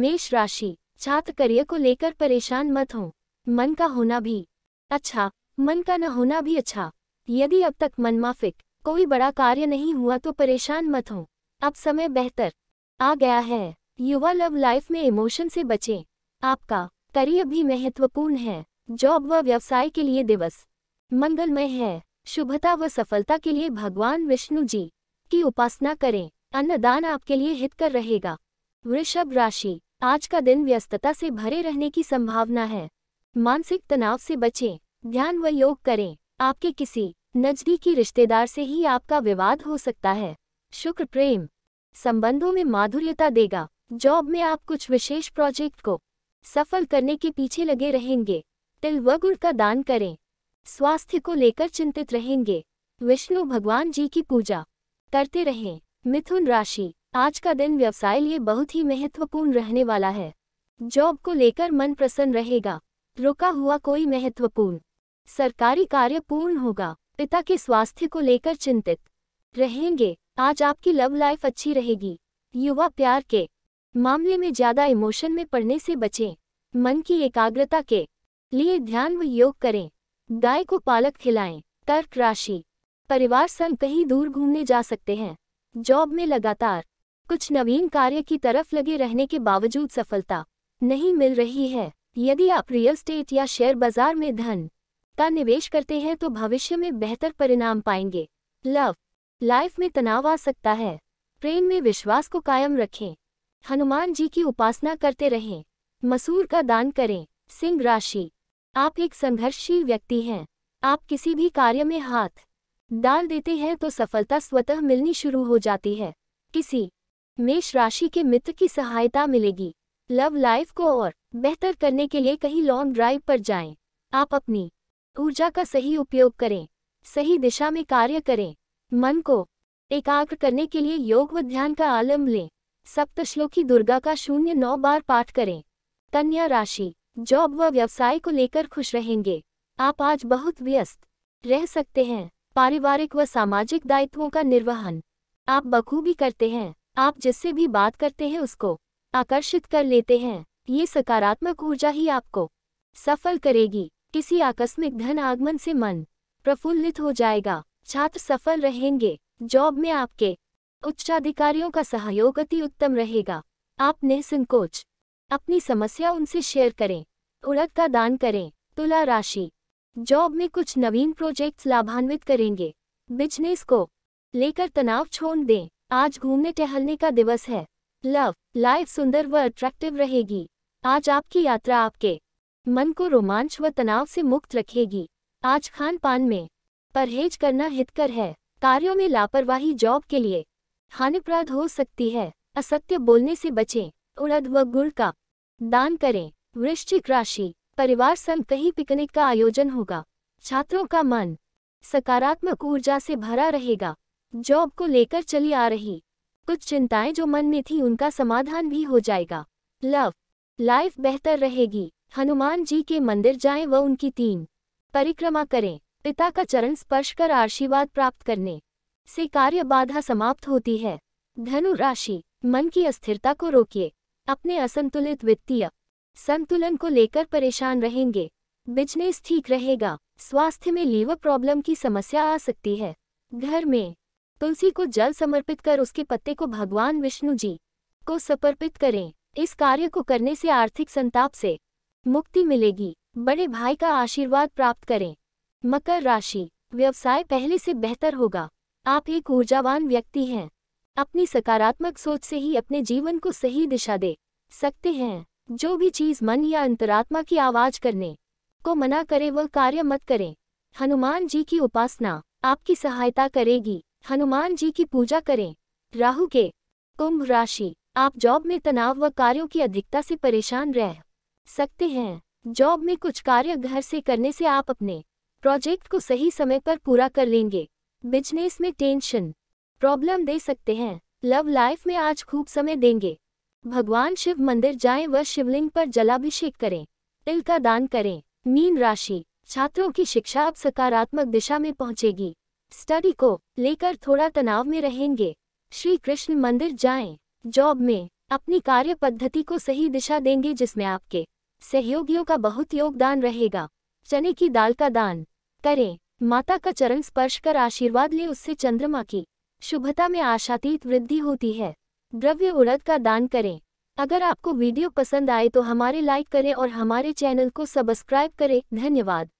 मेष राशि छात्र करियर को लेकर परेशान मत हो मन का होना भी अच्छा मन का न होना भी अच्छा यदि अब तक मनमाफिक कोई बड़ा कार्य नहीं हुआ तो परेशान मत हो अब समय बेहतर आ गया है युवा लव लाइफ में इमोशन से बचें आपका करियर भी महत्वपूर्ण है जॉब व व्यवसाय के लिए दिवस मंगलमय है शुभता व सफलता के लिए भगवान विष्णु जी की उपासना करें अन्नदान आपके लिए हित कर रहेगा वृषभ राशि आज का दिन व्यस्तता से भरे रहने की संभावना है मानसिक तनाव से बचें ध्यान व योग करें आपके किसी नजदीकी रिश्तेदार से ही आपका विवाद हो सकता है शुक्र प्रेम संबंधों में माधुर्यता देगा जॉब में आप कुछ विशेष प्रोजेक्ट को सफल करने के पीछे लगे रहेंगे तिल व गुड़ का दान करें स्वास्थ्य को लेकर चिंतित रहेंगे विष्णु भगवान जी की पूजा करते रहें मिथुन राशि आज का दिन व्यवसाय लिए बहुत ही महत्वपूर्ण रहने वाला है जॉब को लेकर मन प्रसन्न रहेगा रुका हुआ कोई महत्वपूर्ण सरकारी कार्य पूर्ण होगा पिता के स्वास्थ्य को लेकर चिंतित रहेंगे आज आपकी लव लाइफ अच्छी रहेगी युवा प्यार के मामले में ज्यादा इमोशन में पड़ने से बचें मन की एकाग्रता के लिए ध्यान व योग करें गाय को पालक खिलाएं तर्क राशि परिवार संग कहीं दूर घूमने जा सकते हैं जॉब में लगातार कुछ नवीन कार्य की तरफ लगे रहने के बावजूद सफलता नहीं मिल रही है यदि आप रियल स्टेट या शेयर बाजार में धन का निवेश करते हैं तो भविष्य में बेहतर परिणाम पाएंगे लव लाइफ में तनाव आ सकता है प्रेम में विश्वास को कायम रखें हनुमान जी की उपासना करते रहें मसूर का दान करें सिंह राशि आप एक संघर्षशील व्यक्ति हैं आप किसी भी कार्य में हाथ डाल देते हैं तो सफलता स्वतः मिलनी शुरू हो जाती है किसी मेष राशि के मित्र की सहायता मिलेगी लव लाइफ को और बेहतर करने के लिए कहीं लॉन्ग ड्राइव पर जाएं। आप अपनी ऊर्जा का सही उपयोग करें सही दिशा में कार्य करें मन को एकाग्र करने के लिए योग व ध्यान का आलम लें सप्तश्लोकी दुर्गा का शून्य नौ बार पाठ करें कन्या राशि जॉब व व्यवसाय को लेकर खुश रहेंगे आप आज बहुत व्यस्त रह सकते हैं पारिवारिक व सामाजिक दायित्वों का निर्वहन आप बखूबी करते हैं आप जिससे भी बात करते हैं उसको आकर्षित कर लेते हैं ये सकारात्मक ऊर्जा ही आपको सफल करेगी किसी आकस्मिक धन आगमन से मन प्रफुल्लित हो जाएगा छात्र सफल रहेंगे जॉब में आपके उच्चाधिकारियों का सहयोग अति उत्तम रहेगा आप निसंकोच अपनी समस्या उनसे शेयर करें उड़द का दान करें तुला राशि जॉब में कुछ नवीन प्रोजेक्ट्स लाभान्वित करेंगे बिजनेस को लेकर तनाव छोड़ दें आज घूमने टहलने का दिवस है लव लाइफ सुंदर व अट्रैक्टिव रहेगी आज आपकी यात्रा आपके मन को रोमांच व तनाव से मुक्त रखेगी आज खान पान में परहेज करना हितकर है कार्यों में लापरवाही जॉब के लिए हानिप्रद हो सकती है असत्य बोलने से बचें उड़द व गुड़ का दान करें वृश्चिक राशि परिवार संग कहीं पिकनिक का आयोजन होगा छात्रों का मन सकारात्मक ऊर्जा से भरा रहेगा जॉब को लेकर चली आ रही कुछ चिंताएं जो मन में थी उनका समाधान भी हो जाएगा लव लाइफ बेहतर रहेगी हनुमान जी के मंदिर जाएं व उनकी तीन परिक्रमा करें पिता का चरण स्पर्श कर आशीर्वाद प्राप्त करने से कार्य बाधा समाप्त होती है धनु राशि मन की अस्थिरता को रोकिए अपने असंतुलित वित्तीय संतुलन को लेकर परेशान रहेंगे बिजनेस ठीक रहेगा स्वास्थ्य में लीवर प्रॉब्लम की समस्या आ सकती है घर में तुलसी को जल समर्पित कर उसके पत्ते को भगवान विष्णु जी को समर्पित करें इस कार्य को करने से आर्थिक संताप से मुक्ति मिलेगी बड़े भाई का आशीर्वाद प्राप्त करें मकर राशि व्यवसाय पहले से बेहतर होगा आप एक ऊर्जावान व्यक्ति हैं अपनी सकारात्मक सोच से ही अपने जीवन को सही दिशा दे सकते हैं जो भी चीज मन या अंतरात्मा की आवाज करने को मना करे वह कार्य मत करें हनुमान जी की उपासना आपकी सहायता करेगी हनुमान जी की पूजा करें राहु के कुंभ राशि आप जॉब में तनाव व कार्यों की अधिकता से परेशान रह सकते हैं जॉब में कुछ कार्य घर से करने से आप अपने प्रोजेक्ट को सही समय पर पूरा कर लेंगे बिजनेस में टेंशन प्रॉब्लम दे सकते हैं लव लाइफ में आज खूब समय देंगे भगवान शिव मंदिर जाएं व शिवलिंग पर जलाभिषेक करें तिल का दान करें मीन राशि छात्रों की शिक्षा अब सकारात्मक दिशा में पहुंचेगी स्टडी को लेकर थोड़ा तनाव में रहेंगे श्री कृष्ण मंदिर जाएं, जॉब में अपनी कार्य पद्धति को सही दिशा देंगे जिसमें आपके सहयोगियों का बहुत योगदान रहेगा चने की दाल का दान करें माता का चरण स्पर्श कर आशीर्वाद ले उससे चंद्रमा की शुभता में आशातीत वृद्धि होती है द्रव्य उड़द का दान करें अगर आपको वीडियो पसंद आए तो हमारे लाइक करें और हमारे चैनल को सब्सक्राइब करें धन्यवाद